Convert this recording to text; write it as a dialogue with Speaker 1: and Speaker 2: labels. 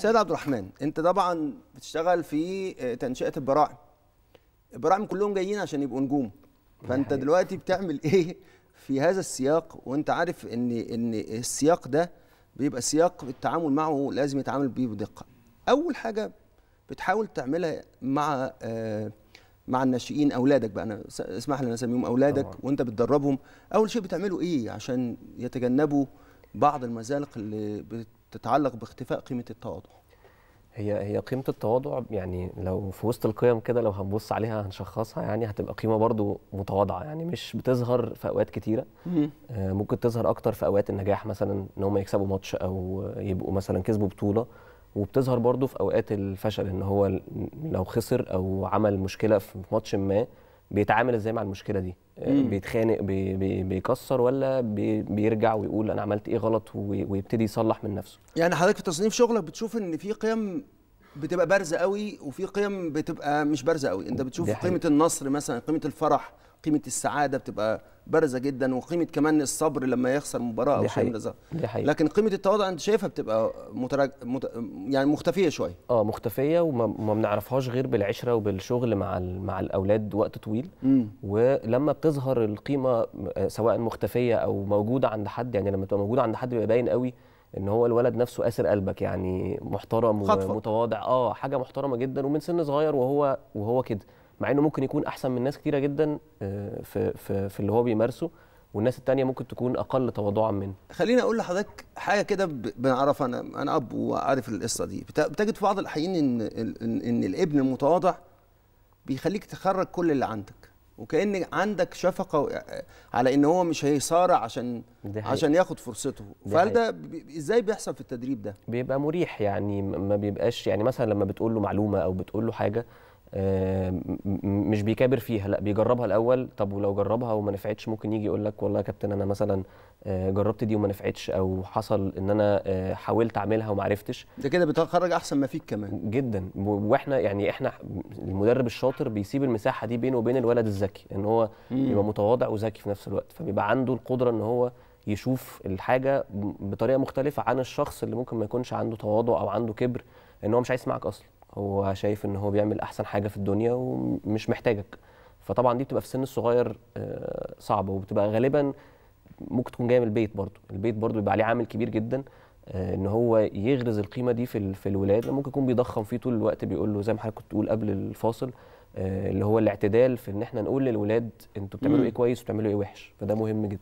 Speaker 1: سيد عبد الرحمن انت طبعا بتشتغل في آه، تنشئه البراعم البراعم كلهم جايين عشان يبقوا نجوم فانت دلوقتي بتعمل ايه في هذا السياق وانت عارف ان ان السياق ده بيبقى سياق التعامل معه لازم يتعامل بيه بدقه اول حاجه بتحاول تعملها مع آه مع الناشئين اولادك بقى انا اسمح لي انا اسميهم اولادك طبعا. وانت بتدربهم اول شيء بتعمله ايه عشان يتجنبوا بعض المزالق اللي تتعلق باختفاء قيمه التواضع
Speaker 2: هي هي قيمه التواضع يعني لو في وسط القيم كده لو هنبص عليها هنشخصها يعني هتبقى قيمه برضو متواضعه يعني مش بتظهر في اوقات كتيره آه، ممكن تظهر اكتر في اوقات النجاح مثلا ان هم يكسبوا ماتش او يبقوا مثلا كسبوا بطوله وبتظهر برضو في اوقات الفشل ان هو لو خسر او عمل مشكله في ماتش ما بيتعامل ازاي مع المشكله دي آه، مم. بيتخانق بي بي بيكسر ولا بي بيرجع ويقول انا عملت ايه غلط ويبتدي يصلح من نفسه
Speaker 1: يعني حضرتك في تصنيف شغلك بتشوف ان في قيم بتبقى بارزه قوي وفي قيم بتبقى مش بارزه قوي انت بتشوف قيمه النصر مثلا قيمه الفرح قيمه السعاده بتبقى بارزه جدا وقيمه كمان الصبر لما يخسر مباراه او شيء من ده لكن قيمه التواضع انت شايفها بتبقى متراج... مت...
Speaker 2: يعني مختفيه شويه اه مختفيه وما بنعرفهاش غير بالعشره وبالشغل مع ال... مع الاولاد وقت طويل مم. ولما بتظهر القيمه آه، سواء مختفيه او موجوده عند حد يعني لما تبقى موجوده عند حد بيبقى باين قوي ان هو الولد نفسه قاسر قلبك يعني محترم خطفة. ومتواضع اه حاجه محترمه جدا ومن سن صغير وهو وهو كده مع انه ممكن يكون احسن من ناس كتيره جدا آه، في في, في اللي هو بيمارسه والناس التانية ممكن تكون اقل تواضعا منه خليني اقول لحضرتك حاجه كده
Speaker 1: بنعرفها انا انا اب وعارف القصه دي بتجد في بعض الاحيان ان ان الابن المتواضع بيخليك تخرج كل اللي عندك وكان عندك شفقه آه، على ان هو مش هيصارع عشان عشان
Speaker 2: ياخد فرصته فهل ده
Speaker 1: ازاي بيحصل في التدريب ده
Speaker 2: بيبقى مريح يعني ما بيبقاش يعني مثلا لما بتقول له معلومه او بتقول له حاجه آه، مش بيكابر فيها لا بيجربها الاول طب ولو جربها وما نفعتش ممكن يجي يقول لك والله يا كابتن انا مثلا آه، جربت دي وما نفعتش او حصل ان انا آه، حاولت اعملها وما عرفتش ده كده بتخرج احسن ما فيك كمان جدا واحنا يعني احنا المدرب الشاطر بيسيب المساحه دي بينه وبين الولد الذكي ان هو يبقى متواضع وذكي في نفس الوقت فبيبقى عنده القدره ان هو يشوف الحاجه بطريقه مختلفه عن الشخص اللي ممكن ما يكونش عنده تواضع او عنده كبر ان هو مش عايز يسمعك اصلا هو شايف ان هو بيعمل احسن حاجه في الدنيا ومش محتاجك فطبعا دي بتبقى في السن الصغير آه، صعبه وبتبقى غالبا ممكن تكون جايه من البيت برضو البيت برضو بيبقى عليه عامل كبير جدا آه، ان هو يغرز القيمه دي في في الولاد ممكن يكون بيضخم فيه طول الوقت بيقول له زي ما حضرتك كنت تقول قبل الفاصل آه، اللي هو الاعتدال في ان احنا نقول للولاد انتوا بتعملوا ايه كويس وبتعملوا ايه وحش فده مهم جدا